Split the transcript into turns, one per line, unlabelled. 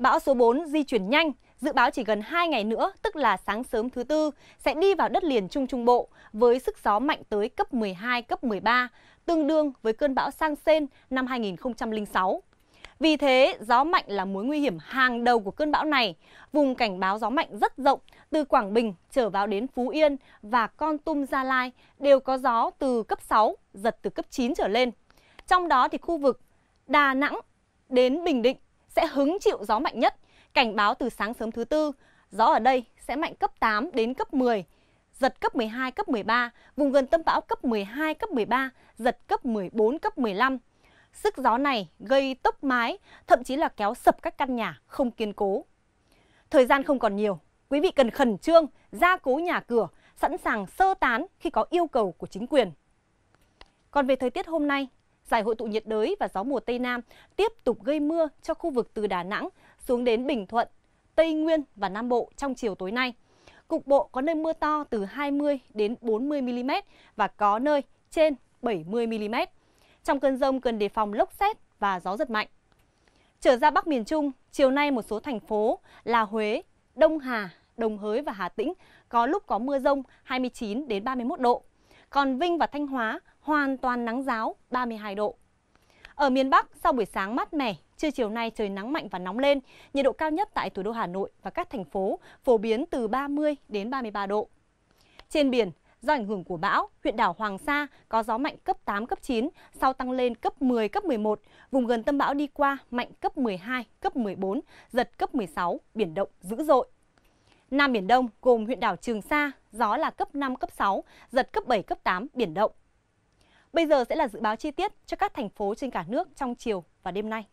Bão số 4 di chuyển nhanh, dự báo chỉ gần 2 ngày nữa, tức là sáng sớm thứ tư, sẽ đi vào đất liền Trung Trung Bộ với sức gió mạnh tới cấp 12, cấp 13, tương đương với cơn bão Sang Sen năm 2006. Vì thế, gió mạnh là mối nguy hiểm hàng đầu của cơn bão này. Vùng cảnh báo gió mạnh rất rộng, từ Quảng Bình trở vào đến Phú Yên và Con Tum Gia Lai đều có gió từ cấp 6, giật từ cấp 9 trở lên. Trong đó thì khu vực Đà Nẵng đến Bình Định sẽ hứng chịu gió mạnh nhất, cảnh báo từ sáng sớm thứ tư. Gió ở đây sẽ mạnh cấp 8 đến cấp 10, giật cấp 12, cấp 13, vùng gần tâm bão cấp 12, cấp 13, giật cấp 14, cấp 15. Sức gió này gây tốc mái, thậm chí là kéo sập các căn nhà không kiên cố. Thời gian không còn nhiều, quý vị cần khẩn trương, gia cố nhà cửa, sẵn sàng sơ tán khi có yêu cầu của chính quyền. Còn về thời tiết hôm nay, Giải hội tụ nhiệt đới và gió mùa Tây Nam tiếp tục gây mưa cho khu vực từ Đà Nẵng xuống đến Bình Thuận, Tây Nguyên và Nam Bộ trong chiều tối nay. Cục bộ có nơi mưa to từ 20 đến 40 mm và có nơi trên 70 mm. Trong cơn rông cần đề phòng lốc xét và gió giật mạnh. Trở ra Bắc miền Trung, chiều nay một số thành phố là Huế, Đông Hà, Đồng Hới và Hà Tĩnh có lúc có mưa rông 29 đến 31 độ. Còn Vinh và Thanh Hóa hoàn toàn nắng giáo 32 độ. Ở miền Bắc, sau buổi sáng mát mẻ, trưa chiều nay trời nắng mạnh và nóng lên, nhiệt độ cao nhất tại thủ đô Hà Nội và các thành phố phổ biến từ 30 đến 33 độ. Trên biển, do ảnh hưởng của bão, huyện đảo Hoàng Sa có gió mạnh cấp 8, cấp 9, sau tăng lên cấp 10, cấp 11, vùng gần tâm bão đi qua mạnh cấp 12, cấp 14, giật cấp 16, biển động dữ dội. Nam Biển Đông gồm huyện đảo Trường Sa, gió là cấp 5, cấp 6, giật cấp 7, cấp 8, biển động. Bây giờ sẽ là dự báo chi tiết cho các thành phố trên cả nước trong chiều và đêm nay.